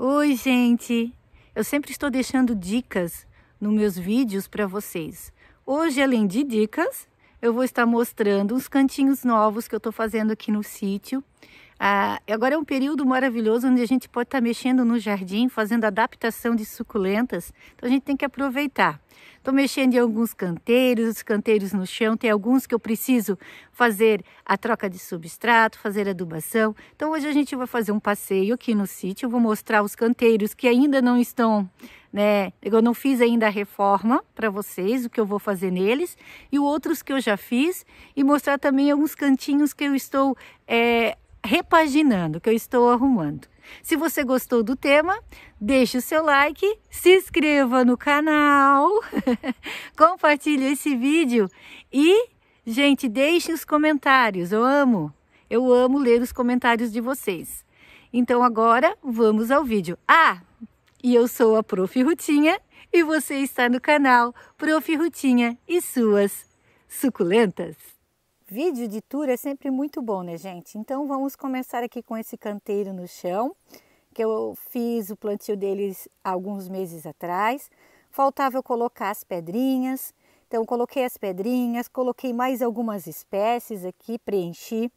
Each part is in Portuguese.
Oi, gente! Eu sempre estou deixando dicas nos meus vídeos para vocês. Hoje, além de dicas, eu vou estar mostrando uns cantinhos novos que eu estou fazendo aqui no sítio ah, agora é um período maravilhoso onde a gente pode estar tá mexendo no jardim, fazendo adaptação de suculentas. Então a gente tem que aproveitar. Estou mexendo em alguns canteiros, os canteiros no chão. Tem alguns que eu preciso fazer a troca de substrato, fazer adubação. Então hoje a gente vai fazer um passeio aqui no sítio. Vou mostrar os canteiros que ainda não estão, né? Eu não fiz ainda a reforma para vocês, o que eu vou fazer neles e outros que eu já fiz e mostrar também alguns cantinhos que eu estou é, repaginando, que eu estou arrumando. Se você gostou do tema, deixe o seu like, se inscreva no canal, compartilhe esse vídeo e, gente, deixe os comentários. Eu amo, eu amo ler os comentários de vocês. Então agora vamos ao vídeo. Ah, e eu sou a Prof. Rutinha e você está no canal Prof. Rutinha e suas suculentas. Vídeo de tour é sempre muito bom, né, gente? Então vamos começar aqui com esse canteiro no chão, que eu fiz o plantio deles alguns meses atrás. Faltava eu colocar as pedrinhas, então coloquei as pedrinhas, coloquei mais algumas espécies aqui, preenchi.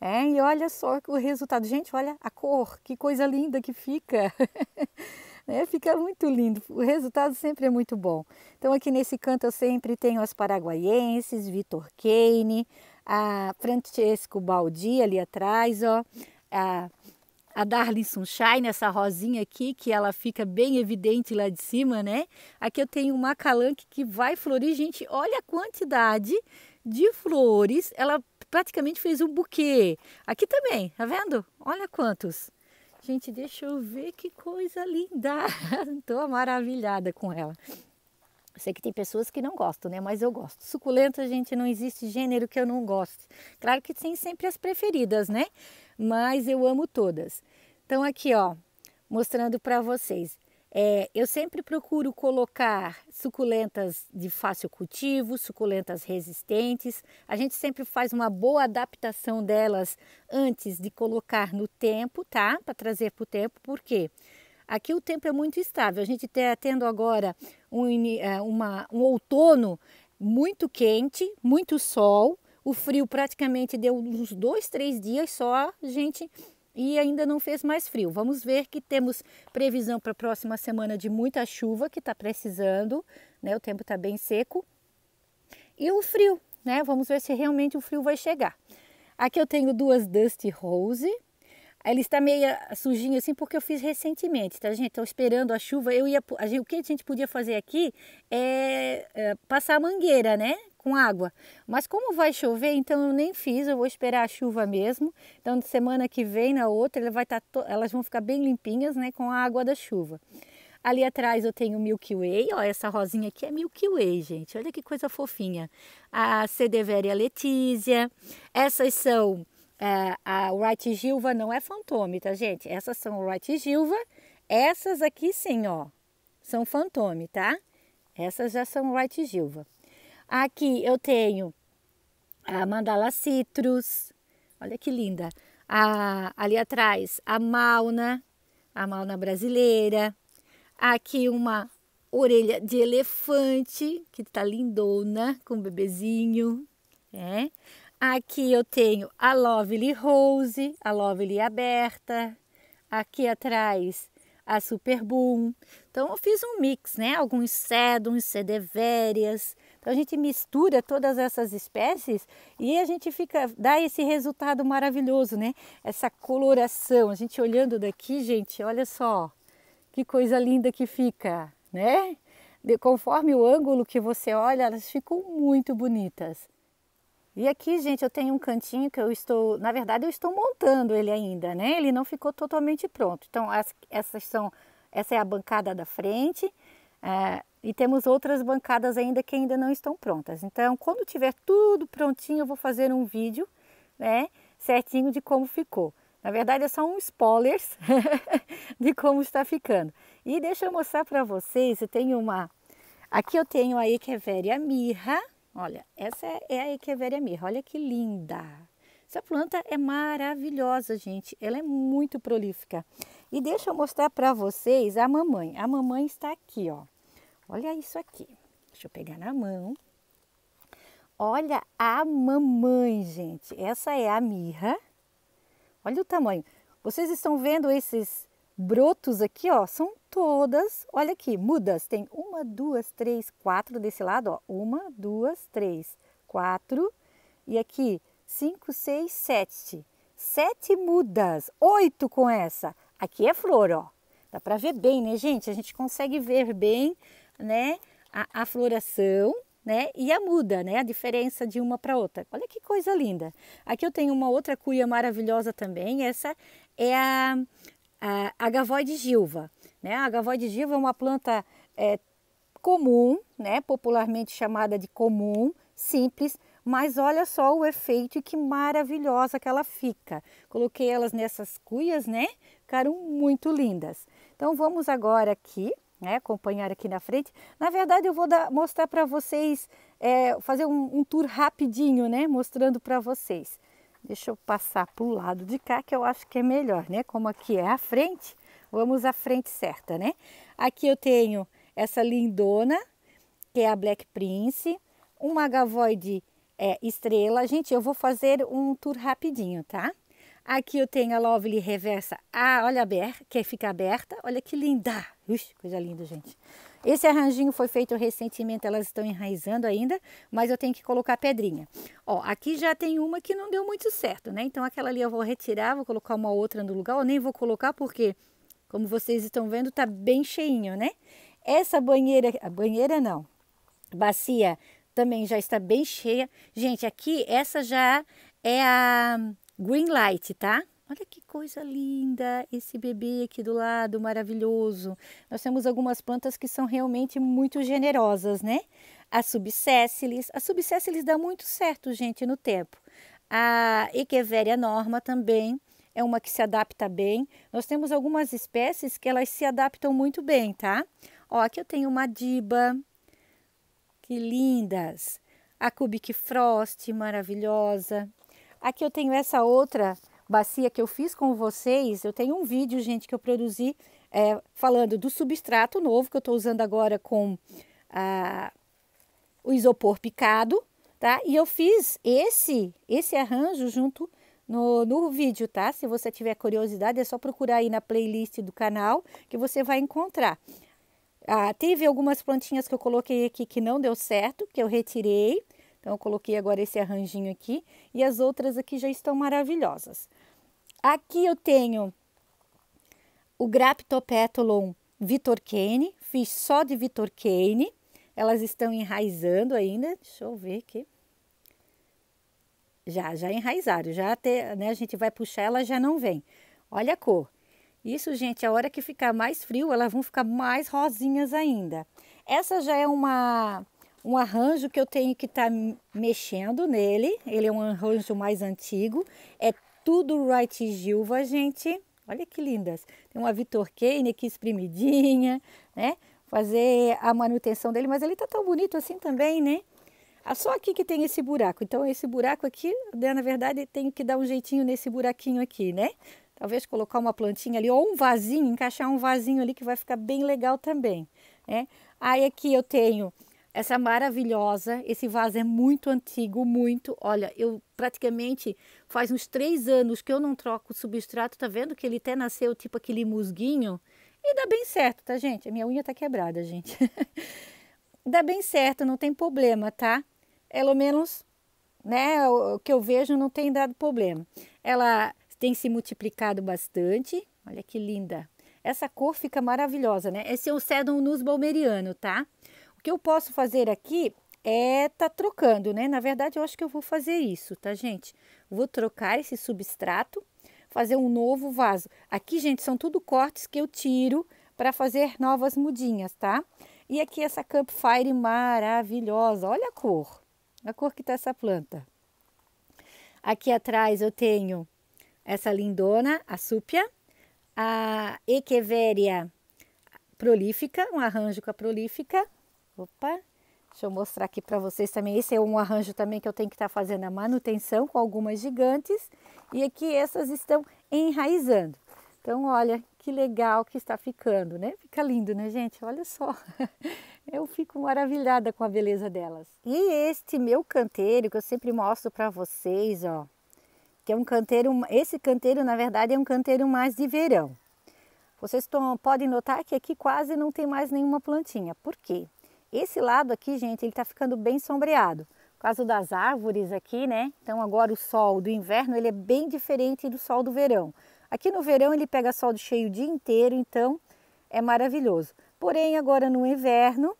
É, e olha só o resultado, gente, olha a cor, que coisa linda que fica. né? Fica muito lindo, o resultado sempre é muito bom. Então aqui nesse canto eu sempre tenho as paraguaienses, Vitor Kane, a Francesco Baldi ali atrás, ó, a, a Darlene Sunshine, essa rosinha aqui, que ela fica bem evidente lá de cima, né? Aqui eu tenho uma calanque que vai florir, gente, olha a quantidade de flores, ela praticamente fez um buquê. Aqui também, tá vendo? Olha quantos. Gente, deixa eu ver que coisa linda. Estou maravilhada com ela. Eu sei que tem pessoas que não gostam, né? Mas eu gosto. Suculenta, gente, não existe gênero que eu não goste. Claro que tem sempre as preferidas, né? Mas eu amo todas. Então aqui, ó, mostrando para vocês. É, eu sempre procuro colocar suculentas de fácil cultivo, suculentas resistentes. A gente sempre faz uma boa adaptação delas antes de colocar no tempo, tá? Para trazer para o tempo, por quê? Porque Aqui o tempo é muito estável. A gente está tendo agora um, é, uma, um outono muito quente, muito sol. O frio praticamente deu uns dois, três dias só, gente, e ainda não fez mais frio. Vamos ver que temos previsão para a próxima semana de muita chuva, que está precisando, né? O tempo está bem seco. E o frio, né? Vamos ver se realmente o frio vai chegar. Aqui eu tenho duas Dusty Rose, ele está meio ah, sujinho assim porque eu fiz recentemente, tá gente? Estou esperando a chuva. Eu ia, gente, o que a gente podia fazer aqui é, é passar a mangueira, né? Com água. Mas como vai chover, então eu nem fiz. Eu vou esperar a chuva mesmo. Então semana que vem, na outra, ela vai tá elas vão ficar bem limpinhas, né? Com a água da chuva. Ali atrás eu tenho Milky Way, ó, essa rosinha aqui é Milky Way, gente. Olha que coisa fofinha. A Cedeveria Letícia. Essas são é, a, a Wright Gilva não é fantômita, tá, gente. Essas são Wright Gilva. Essas aqui sim, ó, são fantôme, tá? Essas já são Wright Gilva. Aqui eu tenho a Mandala Citrus. Olha que linda. A, ali atrás, a Mauna, a Mauna brasileira. Aqui uma orelha de elefante, que tá lindona, com um bebezinho. É. Aqui eu tenho a Lovely Rose, a Lovely aberta. Aqui atrás a Super Boom. Então eu fiz um mix, né? Alguns sedums, sedevérias. Então a gente mistura todas essas espécies e a gente fica dá esse resultado maravilhoso, né? Essa coloração. A gente olhando daqui, gente, olha só que coisa linda que fica, né? De, conforme o ângulo que você olha, elas ficam muito bonitas. E aqui, gente, eu tenho um cantinho que eu estou, na verdade, eu estou montando ele ainda, né? Ele não ficou totalmente pronto. Então, as, essas são, essa é a bancada da frente é, e temos outras bancadas ainda que ainda não estão prontas. Então, quando tiver tudo prontinho, eu vou fazer um vídeo, né? Certinho de como ficou. Na verdade, é só um spoilers de como está ficando. E deixa eu mostrar para vocês, eu tenho uma... Aqui eu tenho é a Echeveria mirra, Olha, essa é, é a Echeveria mirra. Olha que linda! Essa planta é maravilhosa, gente. Ela é muito prolífica. E deixa eu mostrar para vocês a mamãe. A mamãe está aqui, ó. Olha isso aqui. Deixa eu pegar na mão. Olha a mamãe, gente. Essa é a mirra. Olha o tamanho. Vocês estão vendo esses brotos aqui, ó. São todas, olha aqui, mudas. Tem uma, duas, três, quatro desse lado, ó. Uma, duas, três, quatro. E aqui, cinco, seis, sete. Sete mudas, oito com essa. Aqui é flor, ó. Dá para ver bem, né, gente? A gente consegue ver bem, né, a, a floração, né, e a muda, né, a diferença de uma para outra. Olha que coisa linda. Aqui eu tenho uma outra cuia maravilhosa também. Essa é a, a, a Gavoide Gilva. Né? A gavoide diva é uma planta é, comum, né? popularmente chamada de comum, simples, mas olha só o efeito e que maravilhosa que ela fica. Coloquei elas nessas cuias, né? Ficaram muito lindas. Então vamos agora aqui, né? Acompanhar aqui na frente. Na verdade eu vou dar, mostrar para vocês, é, fazer um, um, tour rapidinho, né? Mostrando para vocês. Deixa eu passar para o lado de cá que eu acho que é melhor, né? Como aqui é a frente, Vamos à frente certa, né? Aqui eu tenho essa lindona, que é a Black Prince, uma gavoide é, estrela. Gente, eu vou fazer um tour rapidinho, tá? Aqui eu tenho a Lovely Reversa. Ah, olha aberta, que fica aberta. Olha que linda. Ux, coisa linda, gente. Esse arranjinho foi feito recentemente, elas estão enraizando ainda, mas eu tenho que colocar pedrinha. Ó, aqui já tem uma que não deu muito certo, né? Então aquela ali eu vou retirar, vou colocar uma outra no lugar, ou nem vou colocar porque como vocês estão vendo, tá bem cheinho, né? Essa banheira, a banheira não, bacia também já está bem cheia. Gente, aqui essa já é a green light, tá? Olha que coisa linda esse bebê aqui do lado, maravilhoso. Nós temos algumas plantas que são realmente muito generosas, né? A subcécilis, a subcécilis dá muito certo, gente, no tempo. A Echeveria norma também, é uma que se adapta bem. Nós temos algumas espécies que elas se adaptam muito bem, tá? Ó, aqui eu tenho uma diba. Que lindas! A Cubic Frost, maravilhosa. Aqui eu tenho essa outra bacia que eu fiz com vocês. Eu tenho um vídeo, gente, que eu produzi é, falando do substrato novo que eu estou usando agora com o isopor picado, tá? E eu fiz esse, esse arranjo junto com no, no vídeo, tá? Se você tiver curiosidade, é só procurar aí na playlist do canal que você vai encontrar. Ah, teve algumas plantinhas que eu coloquei aqui que não deu certo, que eu retirei. Então, eu coloquei agora esse arranjinho aqui. E as outras aqui já estão maravilhosas. Aqui eu tenho o Graptopetalum Vitor Kane. Fiz só de Vitor Kane. Elas estão enraizando ainda. Deixa eu ver aqui. Já, já enraizaram, já ter, né, a gente vai puxar, ela já não vem. Olha a cor. Isso, gente, a hora que ficar mais frio, elas vão ficar mais rosinhas ainda. Essa já é uma um arranjo que eu tenho que estar tá mexendo nele. Ele é um arranjo mais antigo. É tudo right Gilva, gente. Olha que lindas. Tem uma Vitor Kane aqui espremidinha, né? Fazer a manutenção dele, mas ele tá tão bonito assim também, né? Ah, só aqui que tem esse buraco. Então, esse buraco aqui, né, na verdade, tem que dar um jeitinho nesse buraquinho aqui, né? Talvez colocar uma plantinha ali ou um vasinho, encaixar um vasinho ali que vai ficar bem legal também, né? Aí aqui eu tenho essa maravilhosa. Esse vaso é muito antigo, muito. Olha, eu praticamente faz uns três anos que eu não troco o substrato. Tá vendo que ele até nasceu tipo aquele musguinho? E dá bem certo, tá, gente? A minha unha tá quebrada, gente. dá bem certo, não tem problema, tá? pelo menos, né, o que eu vejo não tem dado problema. Ela tem se multiplicado bastante. Olha que linda. Essa cor fica maravilhosa, né? Esse é o Sedum Nus Balmeriano, tá? O que eu posso fazer aqui é tá trocando, né? Na verdade, eu acho que eu vou fazer isso, tá, gente? Vou trocar esse substrato, fazer um novo vaso. Aqui, gente, são tudo cortes que eu tiro para fazer novas mudinhas, tá? E aqui essa Campfire maravilhosa, olha a cor a cor que está essa planta. Aqui atrás eu tenho essa lindona, a súpia, a Echeveria prolífica, um arranjo com a prolífica. Opa, deixa eu mostrar aqui para vocês também. Esse é um arranjo também que eu tenho que estar tá fazendo a manutenção com algumas gigantes. E aqui essas estão enraizando. Então, olha que legal que está ficando, né? Fica lindo, né, gente? Olha só. Eu fico maravilhada com a beleza delas. E este meu canteiro que eu sempre mostro para vocês, ó, que é um canteiro, esse canteiro na verdade é um canteiro mais de verão. Vocês tão, podem notar que aqui quase não tem mais nenhuma plantinha. Por quê? Esse lado aqui, gente, ele está ficando bem sombreado. Por causa das árvores aqui, né? Então agora o sol do inverno ele é bem diferente do sol do verão. Aqui no verão ele pega sol de cheio o dia inteiro, então é maravilhoso. Porém, agora no inverno,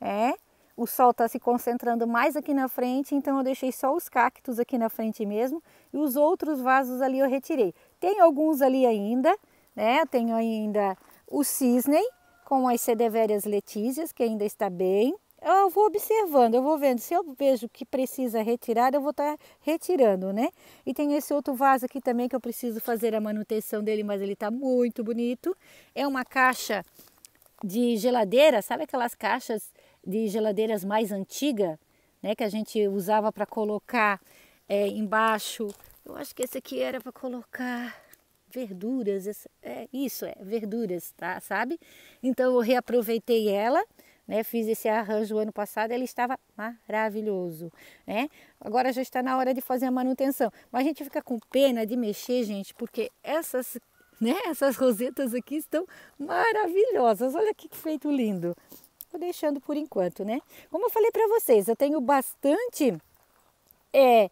é, o sol está se concentrando mais aqui na frente, então eu deixei só os cactos aqui na frente mesmo e os outros vasos ali eu retirei. Tem alguns ali ainda, né? Tenho ainda o cisne com as sedevérias letícias, que ainda está bem. Eu vou observando, eu vou vendo. Se eu vejo que precisa retirar, eu vou estar tá retirando, né? E tem esse outro vaso aqui também que eu preciso fazer a manutenção dele, mas ele está muito bonito. É uma caixa de geladeira, sabe aquelas caixas de geladeiras mais antiga, né, que a gente usava para colocar é, embaixo. Eu acho que esse aqui era para colocar verduras, é isso é verduras, tá? Sabe? Então eu reaproveitei ela. Né, fiz esse arranjo ano passado, ele estava maravilhoso, né? Agora já está na hora de fazer a manutenção. Mas a gente fica com pena de mexer, gente, porque essas né? Essas rosetas aqui estão maravilhosas. Olha que feito lindo. Vou deixando por enquanto, né? Como eu falei para vocês, eu tenho bastante é,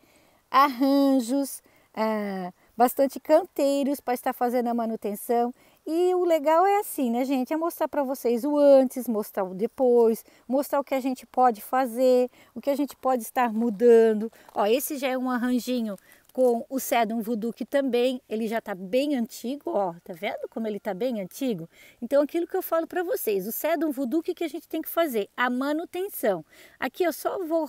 arranjos, ah, bastante canteiros para estar fazendo a manutenção. E o legal é assim, né, gente? É mostrar para vocês o antes, mostrar o depois, mostrar o que a gente pode fazer, o que a gente pode estar mudando. Ó, esse já é um arranjinho com o Sedum Voodoo, que também ele já está bem antigo, ó, tá vendo como ele está bem antigo? Então aquilo que eu falo para vocês, o Sedum Voodoo, o que, que a gente tem que fazer? A manutenção. Aqui eu só vou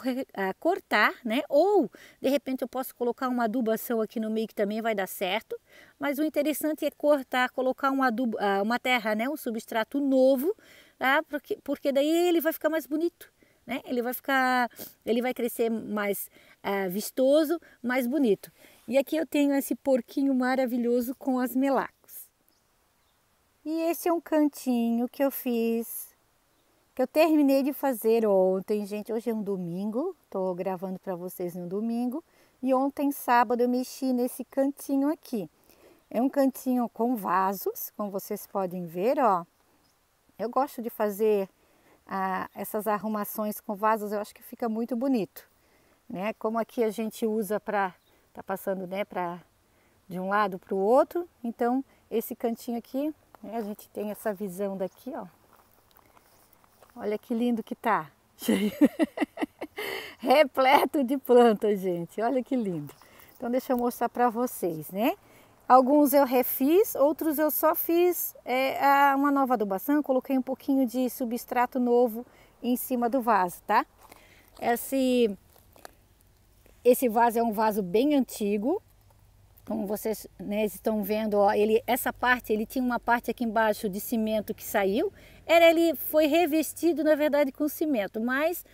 cortar, né? Ou de repente eu posso colocar uma adubação aqui no meio que também vai dar certo, mas o interessante é cortar, colocar um adubo, uma terra, né? Um substrato novo, tá? porque, porque daí ele vai ficar mais bonito. Né? Ele vai ficar, ele vai crescer mais é, vistoso, mais bonito. E aqui eu tenho esse porquinho maravilhoso com as melacos. E esse é um cantinho que eu fiz, que eu terminei de fazer ontem, gente. Hoje é um domingo, estou gravando para vocês no domingo. E ontem, sábado, eu mexi nesse cantinho aqui. É um cantinho com vasos, como vocês podem ver, ó. Eu gosto de fazer ah, essas arrumações com vasos, eu acho que fica muito bonito né? Como aqui a gente usa para tá passando, né, para de um lado para o outro, então esse cantinho aqui, né, a gente tem essa visão daqui, ó. Olha que lindo que tá. Repleto de plantas, gente. Olha que lindo. Então deixa eu mostrar para vocês, né? Alguns eu refiz, outros eu só fiz é, uma nova adubação, coloquei um pouquinho de substrato novo em cima do vaso, tá? Esse esse vaso é um vaso bem antigo, como vocês né, estão vendo, ó, ele, essa parte, ele tinha uma parte aqui embaixo de cimento que saiu, era, ele foi revestido, na verdade, com cimento, mas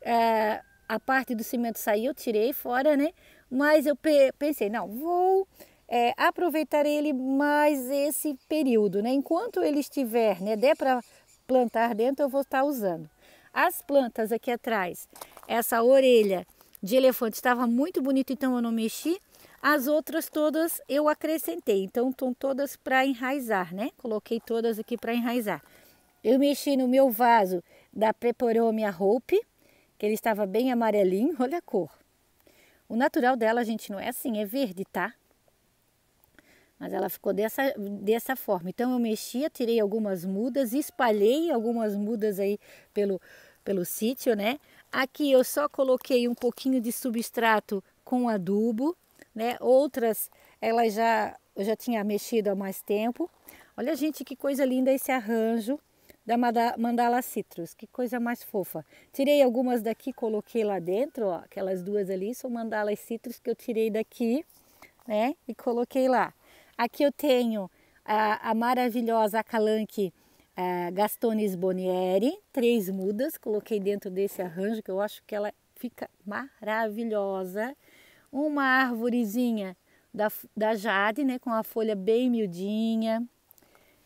é, a parte do cimento saiu, tirei fora, né? Mas eu pe pensei, não, vou é, aproveitar ele mais esse período, né? Enquanto ele estiver, né, der para plantar dentro, eu vou estar tá usando. As plantas aqui atrás, essa orelha de elefante estava muito bonito, então eu não mexi. As outras todas eu acrescentei, então estão todas para enraizar, né? Coloquei todas aqui para enraizar. Eu mexi no meu vaso da Peperomia Hope, que ele estava bem amarelinho, olha a cor. O natural dela, gente, não é assim, é verde, tá? Mas ela ficou dessa, dessa forma. Então eu mexia, tirei algumas mudas, espalhei algumas mudas aí pelo, pelo sítio, né? Aqui eu só coloquei um pouquinho de substrato com adubo, né? Outras elas já eu já tinha mexido há mais tempo. Olha, gente, que coisa linda esse arranjo da mandala citrus, que coisa mais fofa. Tirei algumas daqui, coloquei lá dentro, ó, aquelas duas ali são mandalas citrus que eu tirei daqui, né? E coloquei lá. Aqui eu tenho a, a maravilhosa calanque uh, é, Gastonis Bonieri, três mudas, coloquei dentro desse arranjo que eu acho que ela fica maravilhosa. Uma árvorezinha da, da Jade, né, com a folha bem miudinha.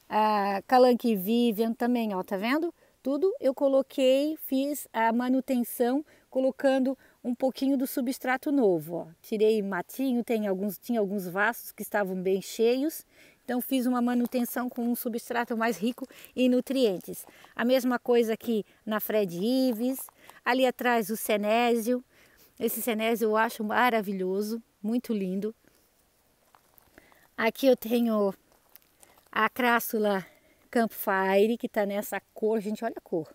A Calanque Vivian também, ó, tá vendo? Tudo eu coloquei, fiz a manutenção colocando um pouquinho do substrato novo, ó. Tirei matinho, tem alguns, tinha alguns vasos que estavam bem cheios então fiz uma manutenção com um substrato mais rico em nutrientes. A mesma coisa aqui na Fred Ives, ali atrás o cenésio. Esse cenésio eu acho maravilhoso, muito lindo. Aqui eu tenho a crássula Campfire, que está nessa cor, gente, olha a cor.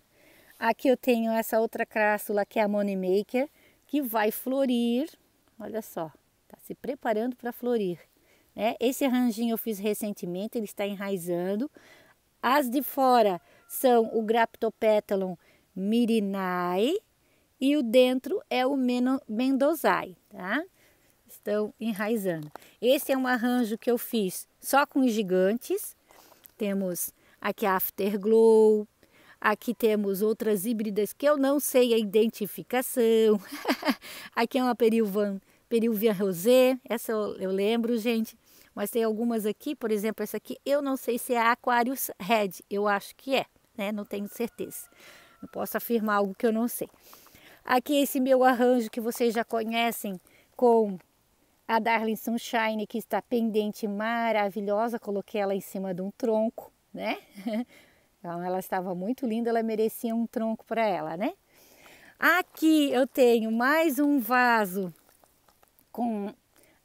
Aqui eu tenho essa outra crássula que é a Money Maker que vai florir, olha só, está se preparando para florir. Né? Esse arranjinho eu fiz recentemente, ele está enraizando. As de fora são o Graptopetalum mirinai e o dentro é o mendozai, tá? Estão enraizando. Esse é um arranjo que eu fiz só com os gigantes. Temos aqui a Afterglow, aqui temos outras híbridas que eu não sei a identificação. aqui é uma Peruvian rosé, essa eu, eu lembro, gente mas tem algumas aqui, por exemplo, essa aqui, eu não sei se é Aquarius Red, eu acho que é, né? Não tenho certeza. Não posso afirmar algo que eu não sei. Aqui é esse meu arranjo que vocês já conhecem com a Darling Sunshine, que está pendente maravilhosa, coloquei ela em cima de um tronco, né? Então ela estava muito linda, ela merecia um tronco para ela, né? Aqui eu tenho mais um vaso com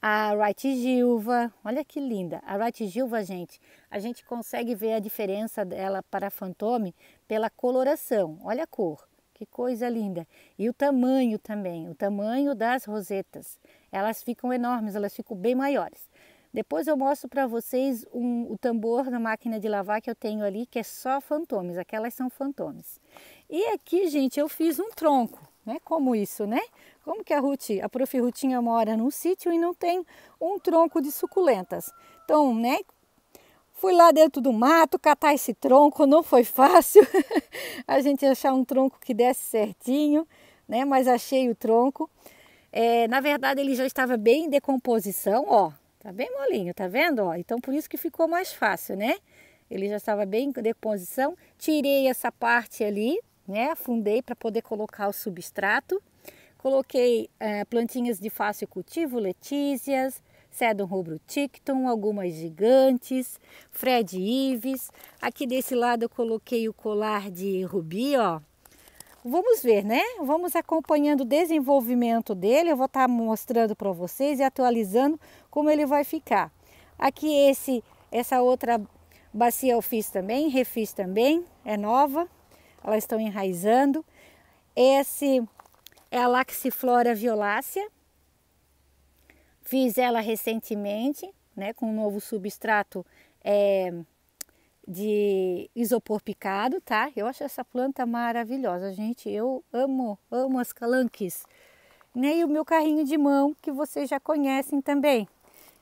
a Wright Gilva. Olha que linda! A Wright Gilva, gente, a gente consegue ver a diferença dela para a Fantôme pela coloração. Olha a cor, que coisa linda! E o tamanho também, o tamanho das rosetas. Elas ficam enormes, elas ficam bem maiores. Depois eu mostro para vocês um, o tambor da máquina de lavar que eu tenho ali, que é só fantomes, aquelas são fantomes. E aqui, gente, eu fiz um tronco, né? Como isso, né? Como que a Ruth, a prof. Rutinha mora num sítio e não tem um tronco de suculentas? Então, né? Fui lá dentro do mato catar esse tronco, não foi fácil a gente achar um tronco que desse certinho, né? Mas achei o tronco. É, na verdade, ele já estava bem em decomposição, ó. Tá bem molinho, tá vendo? Ó, então por isso que ficou mais fácil, né? Ele já estava bem em decomposição. Tirei essa parte ali, né? Afundei para poder colocar o substrato. Coloquei é, plantinhas de fácil cultivo, letícias, Sedum rubro ticton, algumas gigantes, Fred Ives. Aqui desse lado eu coloquei o colar de rubi, ó. Vamos ver, né? Vamos acompanhando o desenvolvimento dele. Eu vou estar tá mostrando para vocês e atualizando como ele vai ficar. Aqui esse, essa outra bacia eu fiz também, refiz também, é nova. Elas estão enraizando. Esse é a Laxiflora violácea. Fiz ela recentemente, né, com um novo substrato é, de isopor picado, tá? Eu acho essa planta maravilhosa, gente. Eu amo, amo as calanques. Né? E o meu carrinho de mão, que vocês já conhecem também.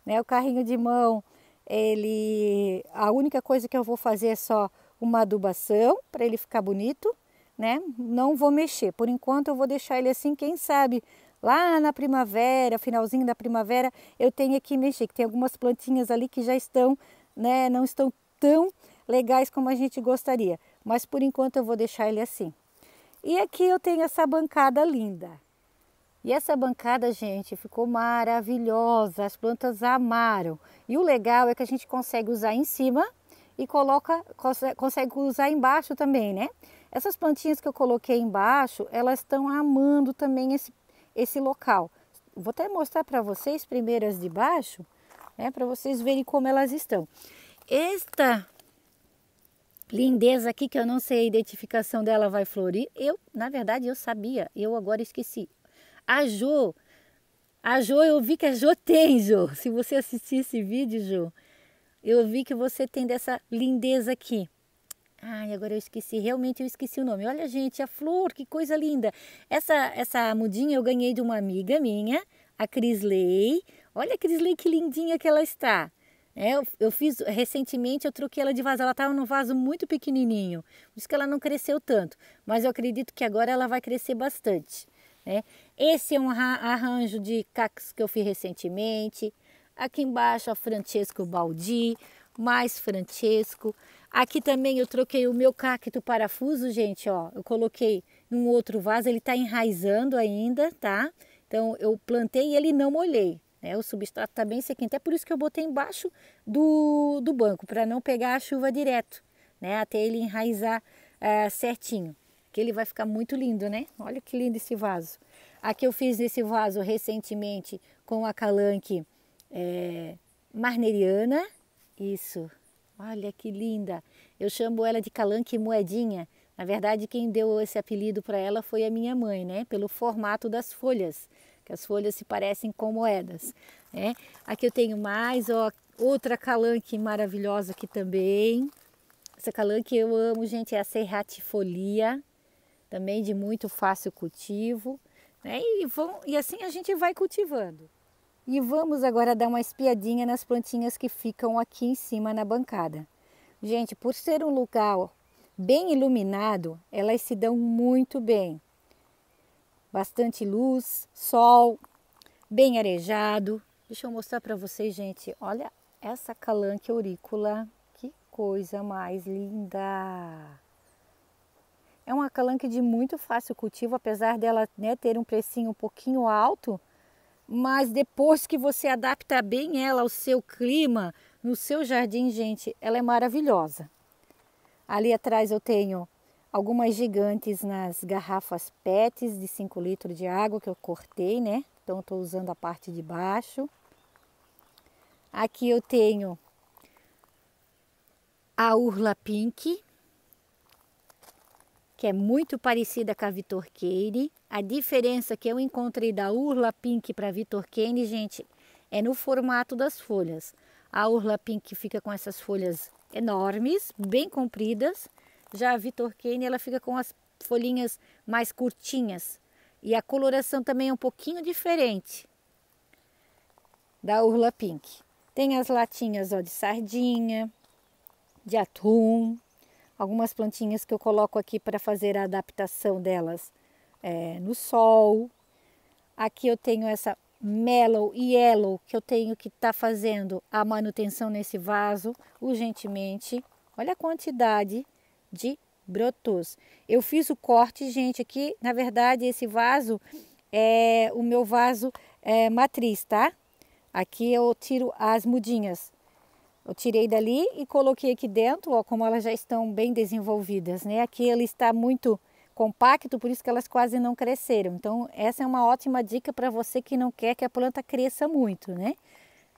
Né? O carrinho de mão, ele... A única coisa que eu vou fazer é só uma adubação, para ele ficar bonito né? Não vou mexer. Por enquanto eu vou deixar ele assim, quem sabe lá na primavera, finalzinho da primavera, eu tenho que mexer, que tem algumas plantinhas ali que já estão, né, não estão tão legais como a gente gostaria. Mas por enquanto eu vou deixar ele assim. E aqui eu tenho essa bancada linda. E essa bancada, gente, ficou maravilhosa, as plantas amaram. E o legal é que a gente consegue usar em cima e coloca, consegue usar embaixo também, né? Essas plantinhas que eu coloquei embaixo, elas estão amando também esse, esse local. Vou até mostrar para vocês primeiras de baixo, né, para vocês verem como elas estão. Esta lindeza aqui que eu não sei a identificação dela vai florir. Eu, na verdade, eu sabia, eu agora esqueci. A Jo, a Jo, eu vi que a Jo tem, Jo. Se você assistir esse vídeo, Jo, eu vi que você tem dessa lindeza aqui. Ai, agora eu esqueci, realmente eu esqueci o nome. Olha, gente, a flor, que coisa linda. Essa, essa mudinha eu ganhei de uma amiga minha, a Crisley. Olha, Crisley, que lindinha que ela está. É, eu, eu, fiz recentemente, eu troquei ela de vaso. Ela estava num vaso muito pequenininho, por isso que ela não cresceu tanto. Mas eu acredito que agora ela vai crescer bastante. Né? Esse é um arranjo de cactos que eu fiz recentemente. Aqui embaixo, a Francesco Baldi mais Francesco. Aqui também eu troquei o meu cacto parafuso, gente, ó. Eu coloquei num outro vaso, ele tá enraizando ainda, tá? Então eu plantei e ele não molhei, né? O substrato tá bem sequinho, até por isso que eu botei embaixo do, do banco, para não pegar a chuva direto, né? Até ele enraizar eh, certinho. Que ele vai ficar muito lindo, né? Olha que lindo esse vaso. Aqui eu fiz esse vaso recentemente com a calanque é, marneriana, isso. Olha que linda. Eu chamo ela de calanque moedinha. Na verdade, quem deu esse apelido para ela foi a minha mãe, né? Pelo formato das folhas, que as folhas se parecem com moedas, né? Aqui eu tenho mais, ó, outra calanque maravilhosa aqui também. Essa calanque eu amo, gente, é a serratifolia, também de muito fácil cultivo, né? E, vão, e assim a gente vai cultivando. E vamos agora dar uma espiadinha nas plantinhas que ficam aqui em cima na bancada. Gente, por ser um lugar bem iluminado, elas se dão muito bem. Bastante luz, sol, bem arejado. Deixa eu mostrar para vocês, gente. Olha essa calanque aurícula. Que coisa mais linda! É uma calanque de muito fácil cultivo, apesar dela né, ter um precinho um pouquinho alto, mas depois que você adapta bem ela ao seu clima, no seu jardim, gente, ela é maravilhosa. Ali atrás eu tenho algumas gigantes nas garrafas PETs de 5 litros de água que eu cortei, né? Então eu estou usando a parte de baixo. Aqui eu tenho a Urla Pink, que é muito parecida com a Vitor Keire. A diferença que eu encontrei da Urla Pink para Vitor Kane, gente, é no formato das folhas. A Urla Pink fica com essas folhas enormes, bem compridas. Já a Vitor Kane, ela fica com as folhinhas mais curtinhas. E a coloração também é um pouquinho diferente da Urla Pink. Tem as latinhas ó, de sardinha, de atum, algumas plantinhas que eu coloco aqui para fazer a adaptação delas é, no sol. Aqui eu tenho essa mellow e yellow que eu tenho que estar tá fazendo a manutenção nesse vaso urgentemente. Olha a quantidade de brotos. Eu fiz o corte, gente, aqui, na verdade, esse vaso é o meu vaso é, matriz, tá? Aqui eu tiro as mudinhas. Eu tirei dali e coloquei aqui dentro, ó, como elas já estão bem desenvolvidas, né? Aqui ele está muito compacto, por isso que elas quase não cresceram. Então, essa é uma ótima dica para você que não quer que a planta cresça muito, né?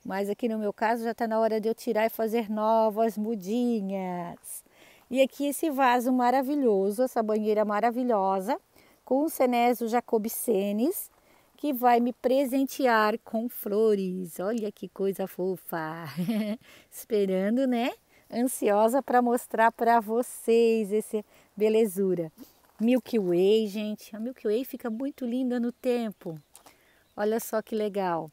Mas aqui no meu caso já está na hora de eu tirar e fazer novas mudinhas. E aqui esse vaso maravilhoso, essa banheira maravilhosa, com o Senesio jacobicenes, que vai me presentear com flores. Olha que coisa fofa! Esperando, né? Ansiosa para mostrar para vocês essa belezura. Milky Way, gente. A Milky Way fica muito linda no tempo. Olha só que legal.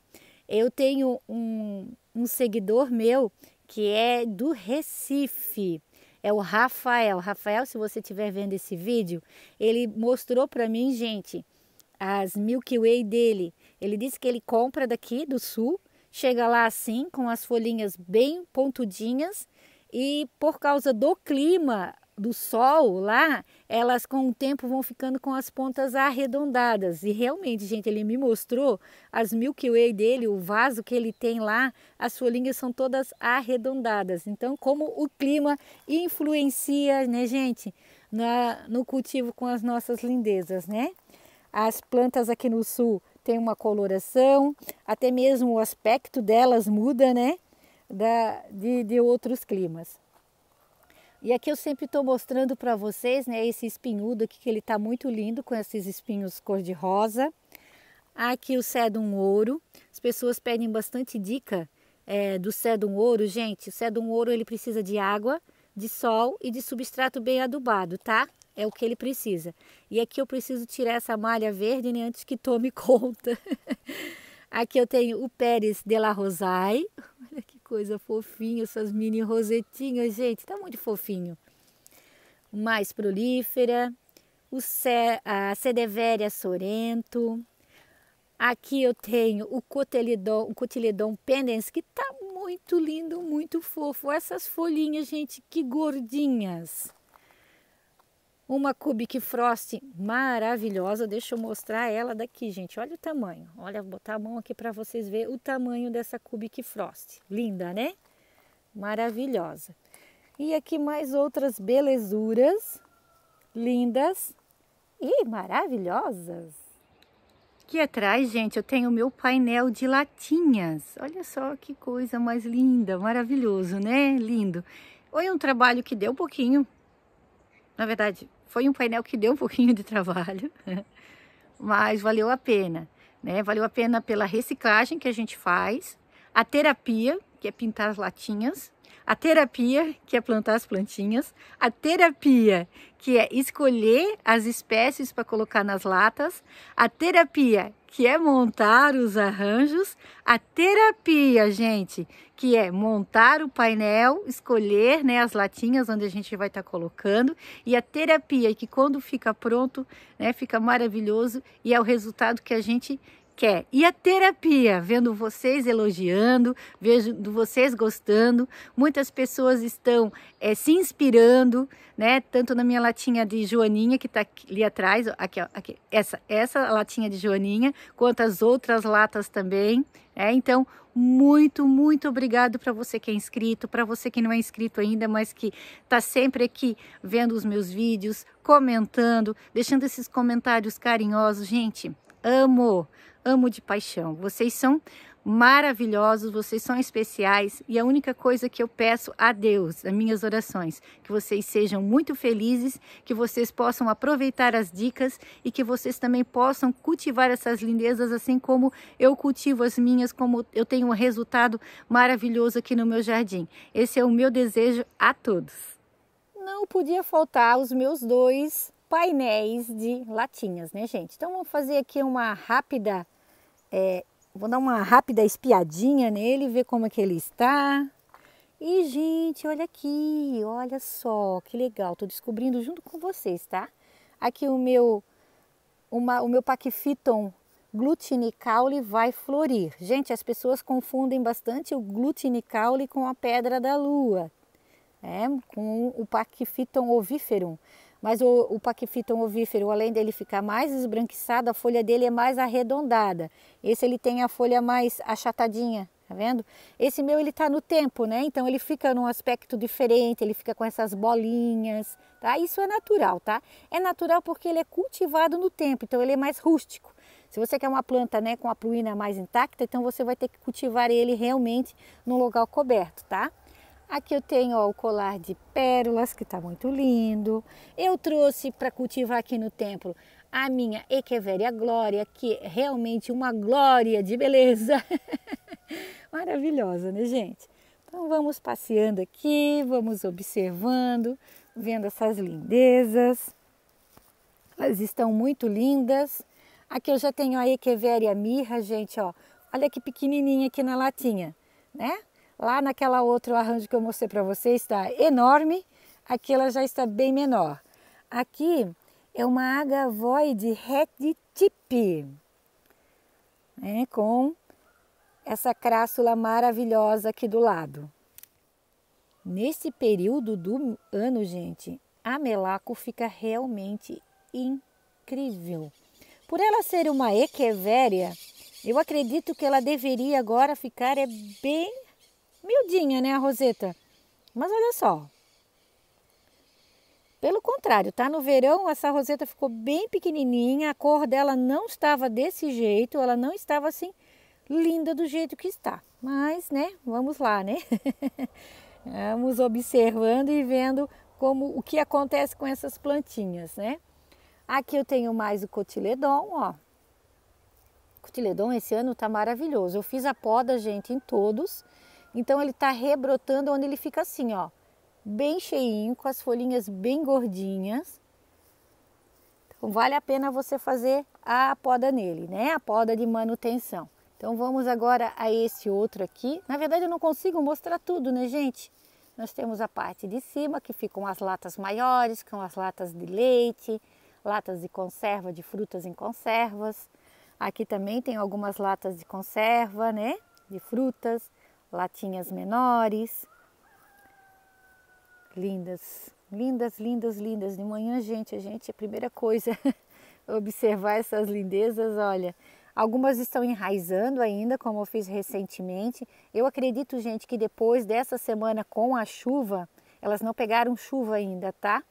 Eu tenho um, um seguidor meu que é do Recife. É o Rafael. Rafael, se você estiver vendo esse vídeo, ele mostrou para mim, gente, as Milky Way dele. Ele disse que ele compra daqui do sul, chega lá assim, com as folhinhas bem pontudinhas, e por causa do clima, do sol lá, elas com o tempo vão ficando com as pontas arredondadas. E realmente, gente, ele me mostrou as Milky Way dele, o vaso que ele tem lá, as folhinhas são todas arredondadas. Então, como o clima influencia, né, gente, na, no cultivo com as nossas lindezas, né? As plantas aqui no sul têm uma coloração, até mesmo o aspecto delas muda, né, da, de, de outros climas. E aqui eu sempre estou mostrando para vocês, né, esse espinhudo aqui, que ele está muito lindo, com esses espinhos cor-de-rosa. Aqui o sedum ouro. As pessoas pedem bastante dica é, do sedum ouro. Gente, o sedum ouro ele precisa de água, de sol e de substrato bem adubado, tá? É o que ele precisa. E aqui eu preciso tirar essa malha verde né, antes que tome conta. aqui eu tenho o Pérez de la Rosaille. Olha aqui coisa fofinha, essas mini rosetinhas, gente, tá muito fofinho. Mais prolífera, o cé a Cedeveria é sorento. Aqui eu tenho o cotelidon, o cotelidon pendens, que tá muito lindo, muito fofo. Essas folhinhas, gente, que gordinhas. Uma Cubic Frost maravilhosa, deixa eu mostrar ela daqui, gente. Olha o tamanho, olha, vou botar a mão aqui para vocês verem o tamanho dessa Cubic Frost. Linda, né? Maravilhosa. E aqui mais outras belezuras, lindas e maravilhosas. Aqui atrás, gente, eu tenho o meu painel de latinhas. Olha só que coisa mais linda, maravilhoso, né? Lindo. Foi um trabalho que deu um pouquinho. Na verdade, foi um painel que deu um pouquinho de trabalho, mas valeu a pena. Né? Valeu a pena pela reciclagem que a gente faz, a terapia que é pintar as latinhas, a terapia, que é plantar as plantinhas, a terapia, que é escolher as espécies para colocar nas latas, a terapia, que é montar os arranjos, a terapia, gente, que é montar o painel, escolher né, as latinhas onde a gente vai estar tá colocando, e a terapia, que quando fica pronto, né, fica maravilhoso e é o resultado que a gente quer. E a terapia, vendo vocês elogiando, vendo vocês gostando, muitas pessoas estão é, se inspirando, né? Tanto na minha latinha de joaninha que está ali atrás, aqui, ó, aqui, essa, essa latinha de joaninha, quanto as outras latas também. né? então, muito, muito obrigado para você que é inscrito, para você que não é inscrito ainda, mas que está sempre aqui vendo os meus vídeos, comentando, deixando esses comentários carinhosos. Gente, amo! amo de paixão. Vocês são maravilhosos, vocês são especiais e a única coisa que eu peço a Deus, nas minhas orações, que vocês sejam muito felizes, que vocês possam aproveitar as dicas e que vocês também possam cultivar essas lindezas assim como eu cultivo as minhas, como eu tenho um resultado maravilhoso aqui no meu jardim. Esse é o meu desejo a todos. Não podia faltar os meus dois painéis de latinhas, né, gente? Então vamos fazer aqui uma rápida é, vou dar uma rápida espiadinha nele, ver como é que ele está. E, gente, olha aqui, olha só, que legal. Tô descobrindo junto com vocês, tá? Aqui o meu, uma, o meu Pachyphyton glutinicaule vai florir. Gente, as pessoas confundem bastante o glutinicaule com a pedra da lua, é com o Pachyphyton oviferum. Mas o, o paquifiton ovífero, além dele ficar mais esbranquiçado, a folha dele é mais arredondada. Esse ele tem a folha mais achatadinha, tá vendo? Esse meu ele tá no tempo, né? Então ele fica num aspecto diferente, ele fica com essas bolinhas, tá? Isso é natural, tá? É natural porque ele é cultivado no tempo, então ele é mais rústico. Se você quer uma planta, né, com a pruína mais intacta, então você vai ter que cultivar ele realmente num local coberto, tá? Aqui eu tenho ó, o colar de pérolas, que está muito lindo. Eu trouxe para cultivar aqui no templo a minha Echeveria Glória, que é realmente uma glória de beleza. Maravilhosa, né, gente? Então vamos passeando aqui, vamos observando, vendo essas lindezas. Elas estão muito lindas. Aqui eu já tenho a Echeveria Mirra, gente, ó. Olha que pequenininha aqui na latinha, né? Lá naquela outro arranjo que eu mostrei para você está enorme, aqui ela já está bem menor. Aqui é uma agavoide red né, com essa crássula maravilhosa aqui do lado. Nesse período do ano, gente, a melaco fica realmente incrível. Por ela ser uma equevéria, eu acredito que ela deveria agora ficar é bem miudinha, né, a roseta. Mas olha só. Pelo contrário, tá no verão, essa roseta ficou bem pequenininha, a cor dela não estava desse jeito, ela não estava assim linda do jeito que está. Mas, né, vamos lá, né? vamos observando e vendo como o que acontece com essas plantinhas, né? Aqui eu tenho mais o cotiledon, ó. O cotiledon esse ano tá maravilhoso. Eu fiz a poda, gente, em todos. Então ele está rebrotando onde ele fica assim, ó, bem cheinho, com as folhinhas bem gordinhas. Então vale a pena você fazer a poda nele, né? A poda de manutenção. Então vamos agora a esse outro aqui. Na verdade eu não consigo mostrar tudo, né, gente? Nós temos a parte de cima que ficam as latas maiores, com as latas de leite, latas de conserva de frutas em conservas. Aqui também tem algumas latas de conserva, né? De frutas latinhas menores. Lindas, lindas, lindas, lindas. De manhã, gente, a gente, a primeira coisa, observar essas lindezas, olha. Algumas estão enraizando ainda, como eu fiz recentemente. Eu acredito, gente, que depois dessa semana com a chuva, elas não pegaram chuva ainda, tá?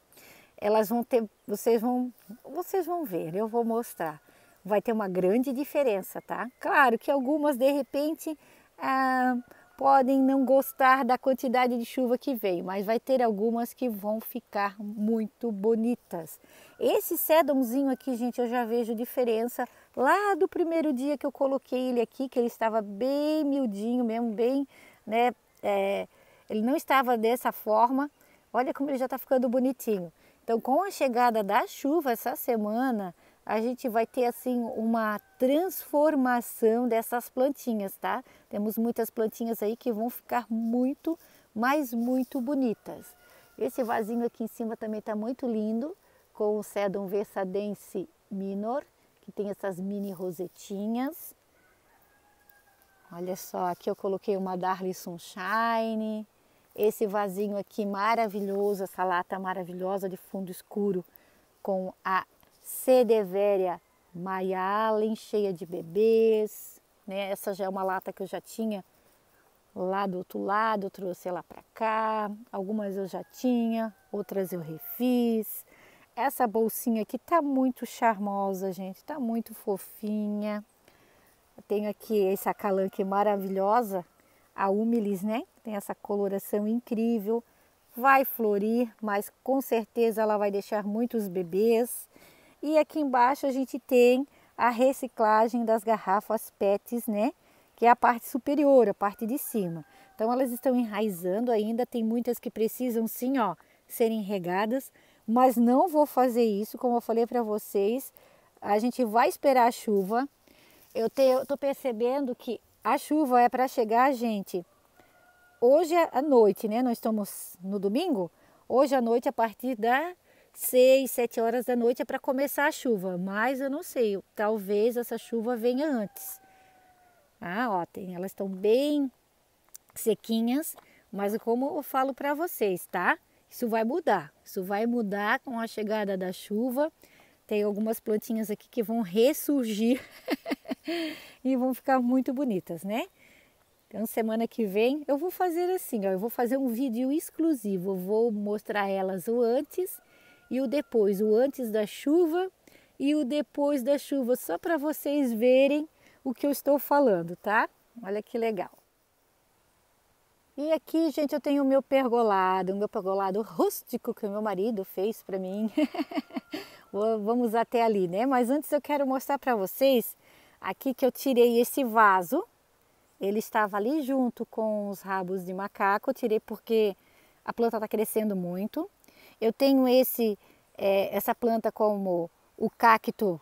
Elas vão ter, vocês vão, vocês vão ver, eu vou mostrar. Vai ter uma grande diferença, tá? Claro que algumas de repente ah, podem não gostar da quantidade de chuva que veio, mas vai ter algumas que vão ficar muito bonitas. Esse sedãozinho aqui, gente, eu já vejo diferença lá do primeiro dia que eu coloquei ele aqui, que ele estava bem miudinho mesmo, bem, né? É, ele não estava dessa forma. Olha como ele já está ficando bonitinho. Então, com a chegada da chuva essa semana, a gente vai ter assim uma transformação dessas plantinhas, tá? Temos muitas plantinhas aí que vão ficar muito, mas muito bonitas. Esse vasinho aqui em cima também está muito lindo, com o Sedum Versadense Minor, que tem essas mini rosetinhas. Olha só, aqui eu coloquei uma Darly Sunshine, esse vasinho aqui maravilhoso, essa lata maravilhosa de fundo escuro com a Sedeveria Maya Allen, cheia de bebês. Né? Essa já é uma lata que eu já tinha lá do outro lado, trouxe ela para cá. Algumas eu já tinha, outras eu refiz. Essa bolsinha aqui tá muito charmosa, gente, tá muito fofinha. Eu tenho aqui essa calanque maravilhosa, a Humilis, né? Tem essa coloração incrível. Vai florir, mas com certeza ela vai deixar muitos bebês. E aqui embaixo a gente tem a reciclagem das garrafas PETs, né? Que é a parte superior, a parte de cima. Então elas estão enraizando ainda, tem muitas que precisam sim, ó, serem regadas, mas não vou fazer isso, como eu falei para vocês, a gente vai esperar a chuva. Eu estou percebendo que a chuva é para chegar, gente, hoje à noite, né? Nós estamos no domingo, hoje à noite a partir da 6, 7 horas da noite é para começar a chuva, mas eu não sei, talvez essa chuva venha antes. Ah, ó, tem, elas estão bem sequinhas, mas como eu falo para vocês, tá? Isso vai mudar, isso vai mudar com a chegada da chuva. Tem algumas plantinhas aqui que vão ressurgir e vão ficar muito bonitas, né? Então, semana que vem eu vou fazer assim, ó, eu vou fazer um vídeo exclusivo, eu vou mostrar elas o antes e o depois, o antes da chuva e o depois da chuva, só para vocês verem o que eu estou falando, tá? Olha que legal. E aqui, gente, eu tenho o meu pergolado, o meu pergolado rústico que o meu marido fez para mim. Vamos até ali, né? Mas antes eu quero mostrar para vocês aqui que eu tirei esse vaso. Ele estava ali junto com os rabos de macaco, eu tirei porque a planta está crescendo muito. Eu tenho esse, é, essa planta como o cacto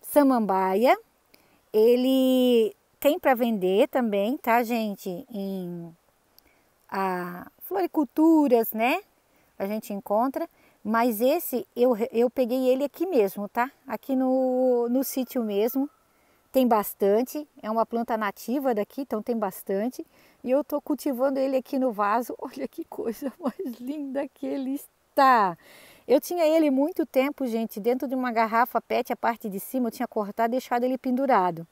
samambaia. Ele tem para vender também, tá, gente? Em a, floriculturas, né? A gente encontra. Mas esse eu, eu peguei ele aqui mesmo, tá? Aqui no, no sítio mesmo tem bastante, é uma planta nativa daqui, então tem bastante. E eu estou cultivando ele aqui no vaso. Olha que coisa mais linda que ele está! Eu tinha ele muito tempo, gente, dentro de uma garrafa PET, a parte de cima eu tinha cortado e deixado ele pendurado.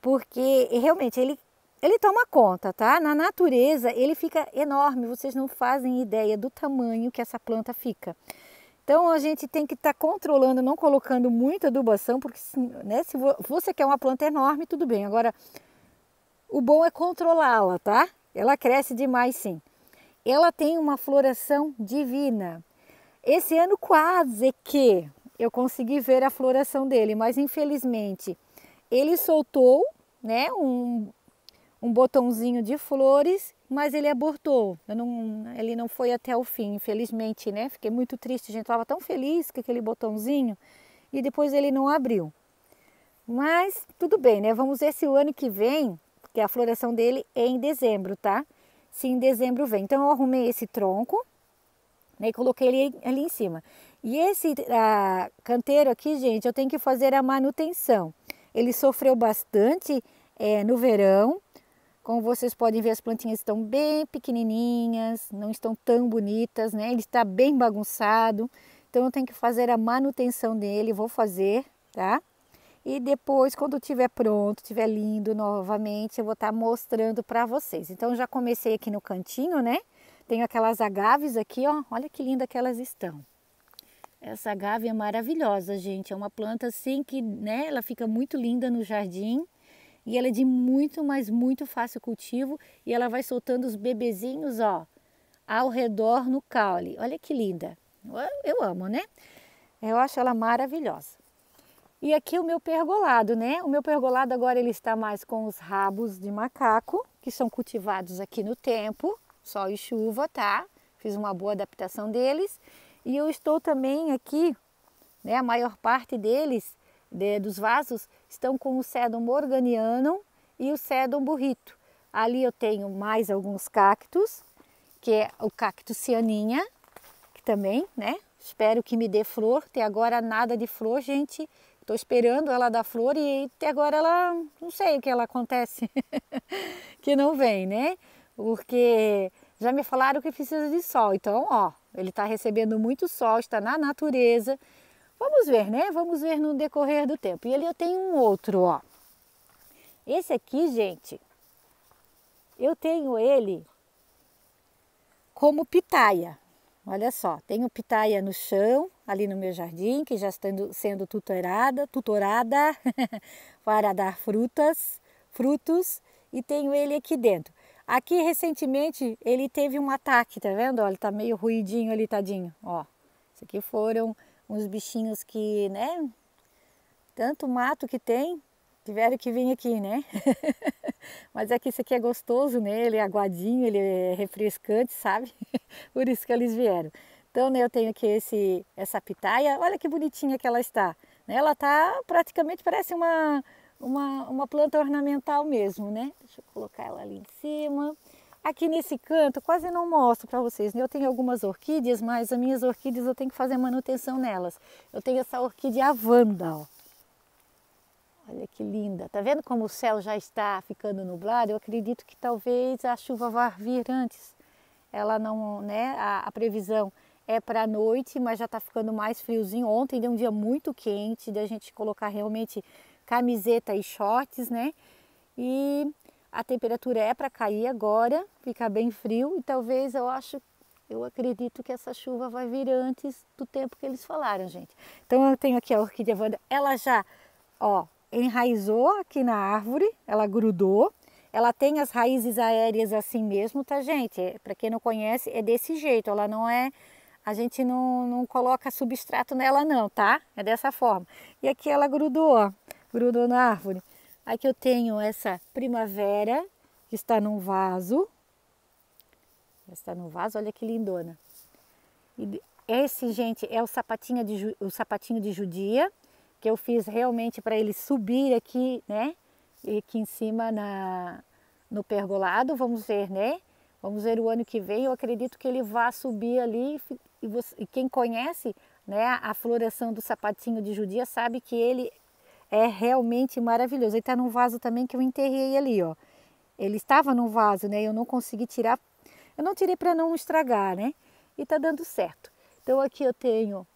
Porque realmente ele ele toma conta, tá? Na natureza ele fica enorme, vocês não fazem ideia do tamanho que essa planta fica. Então a gente tem que estar tá controlando, não colocando muita adubação, porque né, se você quer uma planta enorme, tudo bem. Agora, o bom é controlá-la, tá? Ela cresce demais, sim. Ela tem uma floração divina. Esse ano quase que eu consegui ver a floração dele, mas infelizmente ele soltou, né, um, um botãozinho de flores mas ele abortou. Não, ele não foi até o fim, infelizmente, né? Fiquei muito triste, gente. Estava tão feliz com aquele botãozinho e depois ele não abriu. Mas tudo bem, né? Vamos ver se o ano que vem, porque a floração dele é em dezembro, tá? Se em dezembro vem. Então eu arrumei esse tronco né, e coloquei ele ali em cima. E esse canteiro aqui, gente, eu tenho que fazer a manutenção. Ele sofreu bastante é, no verão, como vocês podem ver, as plantinhas estão bem pequenininhas, não estão tão bonitas, né? Ele está bem bagunçado, então eu tenho que fazer a manutenção dele, vou fazer, tá? E depois, quando estiver pronto, estiver lindo novamente, eu vou estar tá mostrando para vocês. Então, já comecei aqui no cantinho, né? Tenho aquelas agaves aqui, ó. Olha que linda que elas estão. Essa agave é maravilhosa, gente. É uma planta assim que, né, ela fica muito linda no jardim. E ela é de muito, mas muito fácil cultivo e ela vai soltando os bebezinhos, ó, ao redor no caule. Olha que linda. Eu amo, né? Eu acho ela maravilhosa. E aqui o meu pergolado, né? O meu pergolado agora ele está mais com os rabos de macaco, que são cultivados aqui no tempo, sol e chuva, tá? Fiz uma boa adaptação deles. E eu estou também aqui, né, a maior parte deles, de, dos vasos, estão com o sedum morganiano e o sedum burrito. Ali eu tenho mais alguns cactos, que é o cacto cianinha, que também, né? Espero que me dê flor. Até agora nada de flor, gente. Estou esperando ela dar flor e até agora ela não sei o que ela acontece, que não vem, né? Porque já me falaram que precisa de sol. Então, ó, ele está recebendo muito sol, está na natureza. Vamos ver, né? Vamos ver no decorrer do tempo. E ali eu tenho um outro, ó. Esse aqui, gente, eu tenho ele como pitaia. Olha só, tenho pitaia no chão, ali no meu jardim, que já está sendo tutorada, tutorada para dar frutas, frutos, e tenho ele aqui dentro. Aqui recentemente ele teve um ataque, tá vendo? Olha, tá meio ruidinho ali, tadinho. Ó, isso aqui foram uns bichinhos que, né? Tanto mato que tem, tiveram que vir aqui, né? Mas é que isso aqui é gostoso, né? Ele é aguadinho, ele é refrescante, sabe? Por isso que eles vieram. Então, né, eu tenho aqui esse, essa pitaia. Olha que bonitinha que ela está. Né? Ela está praticamente, parece uma, uma, uma planta ornamental mesmo, né? Deixa eu colocar ela ali em cima. Aqui nesse canto quase não mostro para vocês. Né? Eu tenho algumas orquídeas, mas as minhas orquídeas eu tenho que fazer manutenção nelas. Eu tenho essa orquídea Avanda, ó. Olha que linda. Tá vendo como o céu já está ficando nublado? Eu acredito que talvez a chuva vá vir antes. Ela não, né? A, a previsão é para a noite, mas já está ficando mais friozinho. Ontem deu um dia muito quente, de a gente colocar realmente camiseta e shorts, né? E a temperatura é para cair agora, ficar bem frio e talvez eu acho, eu acredito que essa chuva vai vir antes do tempo que eles falaram, gente. Então eu tenho aqui a orquídea vanda, ela já, ó, enraizou aqui na árvore, ela grudou. Ela tem as raízes aéreas assim mesmo, tá, gente? É, para quem não conhece, é desse jeito, ela não é a gente não, não coloca substrato nela não, tá? É dessa forma. E aqui ela grudou, ó, grudou na árvore. Aqui eu tenho essa primavera que está num vaso. Está num vaso, olha que lindona. E esse, gente, é o sapatinho de, o sapatinho de judia, que eu fiz realmente para ele subir aqui, né? E aqui em cima na, no pergolado, vamos ver, né? Vamos ver o ano que vem. Eu acredito que ele vá subir ali. E, você, e quem conhece né, a floração do sapatinho de judia sabe que ele é realmente maravilhoso. Ele está num vaso também que eu enterrei ali, ó. Ele estava num vaso, né? Eu não consegui tirar. Eu não tirei para não estragar, né? E tá dando certo. Então aqui eu tenho,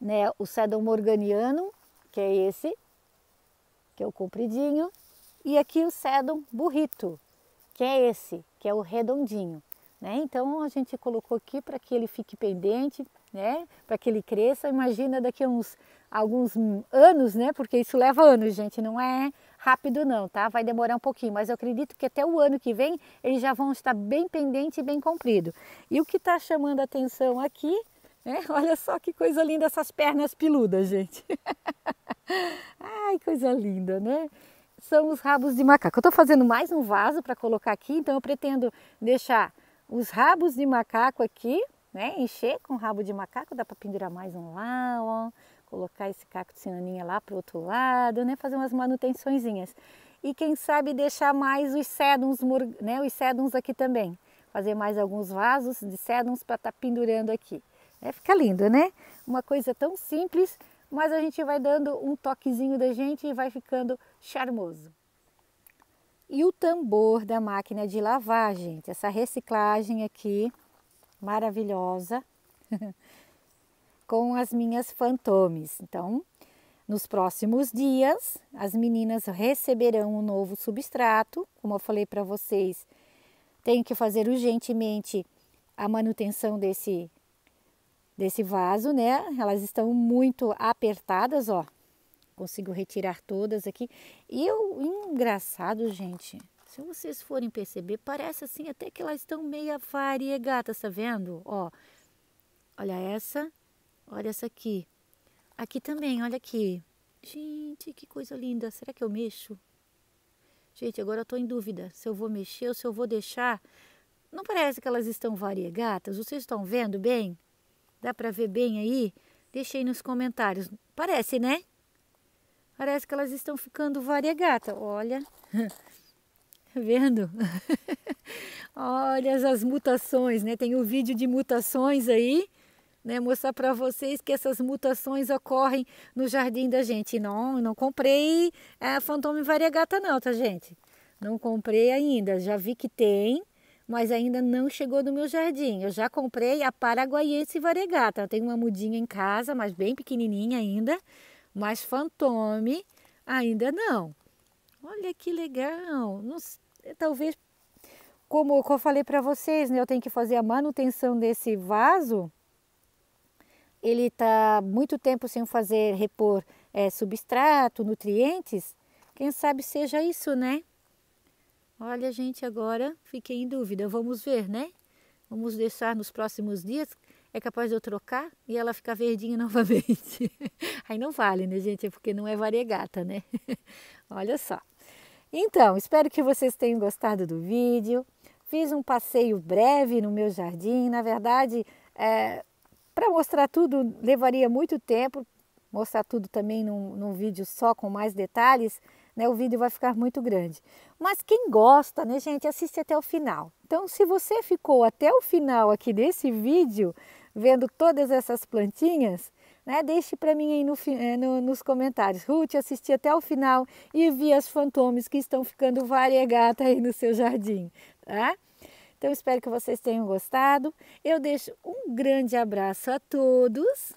né, o sedum morganiano, que é esse, que é o compridinho, e aqui o sedum burrito, que é esse, que é o redondinho, né? Então a gente colocou aqui para que ele fique pendente, né? Para que ele cresça, imagina daqui a uns alguns anos, né? Porque isso leva anos, gente, não é rápido não, tá? Vai demorar um pouquinho, mas eu acredito que até o ano que vem eles já vão estar bem pendente e bem comprido. E o que está chamando a atenção aqui, né? Olha só que coisa linda essas pernas peludas, gente. Ai, coisa linda, né? São os rabos de macaco. Eu estou fazendo mais um vaso para colocar aqui, então eu pretendo deixar os rabos de macaco aqui né? Encher com rabo de macaco, dá para pendurar mais um lá, ó, colocar esse cacto de sinaninha lá para o outro lado, né? Fazer umas manutençõezinhas. E quem sabe deixar mais os cédums, né? Os aqui também. Fazer mais alguns vasos de cédums para estar tá pendurando aqui. É, fica lindo, né? Uma coisa tão simples, mas a gente vai dando um toquezinho da gente e vai ficando charmoso. E o tambor da máquina de lavar, gente. Essa reciclagem aqui maravilhosa com as minhas fantomes. Então, nos próximos dias, as meninas receberão um novo substrato. Como eu falei para vocês, tenho que fazer urgentemente a manutenção desse desse vaso, né? Elas estão muito apertadas, ó. Consigo retirar todas aqui. E o engraçado, gente, se vocês forem perceber, parece assim até que elas estão meia variegadas, tá vendo? Ó, olha essa, olha essa aqui. Aqui também, olha aqui. Gente, que coisa linda. Será que eu mexo? Gente, agora eu estou em dúvida se eu vou mexer ou se eu vou deixar. Não parece que elas estão variegatas? Vocês estão vendo bem? Dá para ver bem aí? Deixa aí nos comentários. Parece, né? Parece que elas estão ficando variegata. Olha. vendo? Olha as mutações, né? Tem o um vídeo de mutações aí, né? Mostrar para vocês que essas mutações ocorrem no jardim da gente. Não, não comprei a é, Fantôme Variegata não, tá gente? Não comprei ainda, já vi que tem, mas ainda não chegou do meu jardim. Eu já comprei a Paraguaiense Variegata. Eu tenho uma mudinha em casa, mas bem pequenininha ainda, mas Fantôme ainda não. Olha que legal! Nos talvez, como eu falei para vocês, né, eu tenho que fazer a manutenção desse vaso. Ele está muito tempo sem fazer repor é, substrato, nutrientes. Quem sabe seja isso, né? Olha, gente, agora fiquei em dúvida. Vamos ver, né? Vamos deixar nos próximos dias. É capaz de eu trocar e ela ficar verdinha novamente. Aí não vale, né, gente? É porque não é variegata, né? Olha só. Então, espero que vocês tenham gostado do vídeo. Fiz um passeio breve no meu jardim. Na verdade, é, para mostrar tudo levaria muito tempo. Mostrar tudo também num, num vídeo só com mais detalhes, né, o vídeo vai ficar muito grande. Mas quem gosta, né, gente, assiste até o final. Então, se você ficou até o final aqui desse vídeo, vendo todas essas plantinhas, né? Deixe para mim aí no, eh, no, nos comentários. Ruth, assisti até o final e vi as fantomes que estão ficando variegata aí no seu jardim. Tá? Então espero que vocês tenham gostado. Eu deixo um grande abraço a todos.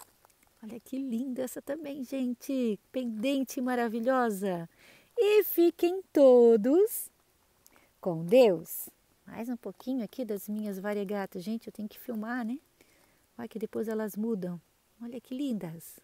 Olha que linda essa também, gente. Pendente maravilhosa. E fiquem todos com Deus. Mais um pouquinho aqui das minhas variegatas. Gente, eu tenho que filmar, né? Olha que depois elas mudam. Olha que lindas!